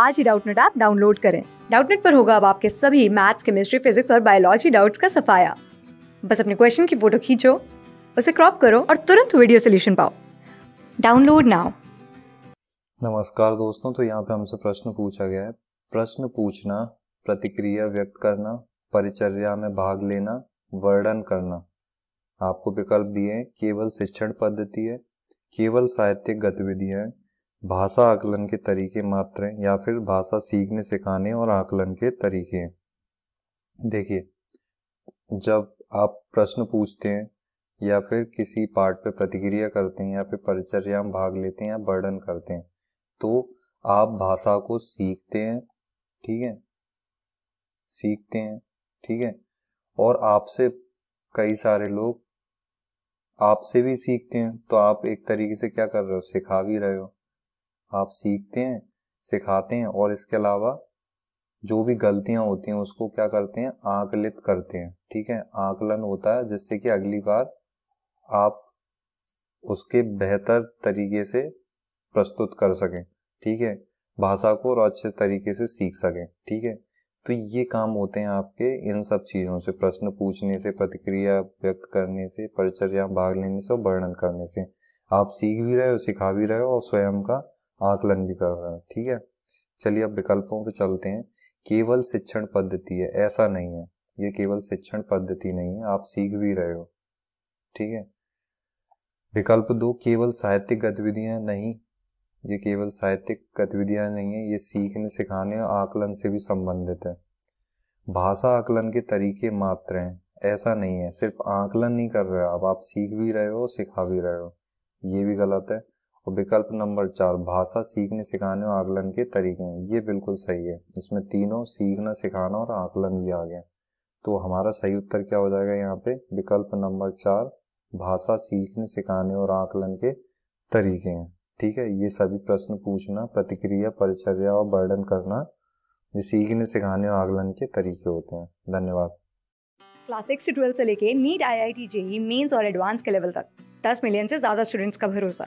आज ही Doubtnut app download करें डाउटनेट पर होगा अब आपके सभी मैथ्स केमिस्ट्री फिजिक्स और बायोलॉजी डाउट्स का सफाया बस अपने क्वेश्चन की फोटो खींचो उसे क्रॉप करो और तुरंत वीडियो सोल्यूशन पाओ डाउनलोड नाउ नमस्कार दोस्तों तो यहाँ पे हमसे प्रश्न पूछा गया है प्रश्न पूछना प्रतिक्रिया व्यक्त करना परिचर्या में भाग लेना वर्णन करना आपको विकल्प दिए केवल शिक्षण पद्धति है केवल साहित्यिक गतिविधियां भाषा आकलन के तरीके मात्र हैं या फिर भाषा सीखने सिखाने और आकलन के तरीके हैं देखिए जब आप प्रश्न पूछते हैं या फिर किसी पार्ट पे प्रतिक्रिया करते हैं या फिर परिचर्या में भाग लेते हैं या वर्णन करते हैं तो आप भाषा को सीखते हैं ठीक है सीखते हैं ठीक है और आपसे कई सारे लोग आपसे भी सीखते हैं तो आप एक तरीके से क्या कर रहे हो सिखा भी रहे हो आप सीखते हैं सिखाते हैं और इसके अलावा जो भी गलतियां होती हैं उसको क्या करते हैं आकलित करते हैं ठीक है आकलन होता है जिससे कि अगली बार आप उसके बेहतर तरीके से प्रस्तुत कर सकें ठीक है भाषा को और अच्छे तरीके से सीख सकें ठीक है तो ये काम होते हैं आपके इन सब चीज़ों से प्रश्न पूछने से प्रतिक्रिया व्यक्त करने से परिचर्या भाग लेने से और वर्णन करने से आप सीख भी रहे हो सिखा भी रहे हो और स्वयं का आकलन भी कर रहा है ठीक है चलिए अब विकल्पों पर चलते हैं केवल शिक्षण पद्धति है ऐसा नहीं है ये केवल शिक्षण पद्धति नहीं है आप सीख भी रहे हो ठीक है विकल्प दो केवल साहित्यिक गतिविधियां नहीं ये केवल साहित्यिक गतिविधियां नहीं है ये सीखने सिखाने और आकलन से भी संबंधित है भाषा आकलन के तरीके मात्र हैं ऐसा नहीं है सिर्फ आकलन नहीं कर रहे हो आप आप सीख भी रहे हो सिखा भी रहे हो ये भी गलत है और विकल्प नंबर चार भाषा सीखने सिखाने और आकलन के तरीके हैं ये बिल्कुल सही है इसमें तीनों सीखना सिखाना और आकलन भी आ गया तो हमारा सही उत्तर क्या हो जाएगा यहाँ पे विकल्प नंबर चार भाषा सीखने सिखाने और आकलन के तरीके हैं ठीक है ये सभी प्रश्न पूछना प्रतिक्रिया परिचर्या और वर्णन करना ये सीखने सिखाने और आकलन के तरीके होते हैं धन्यवाद क्लास सिक्स से ट्वेल्थ से लेके NEET I I T JEE mains और एडवांस के लेवल तक दस मिलियन से ज्यादा स्टूडेंट्स का भरोसा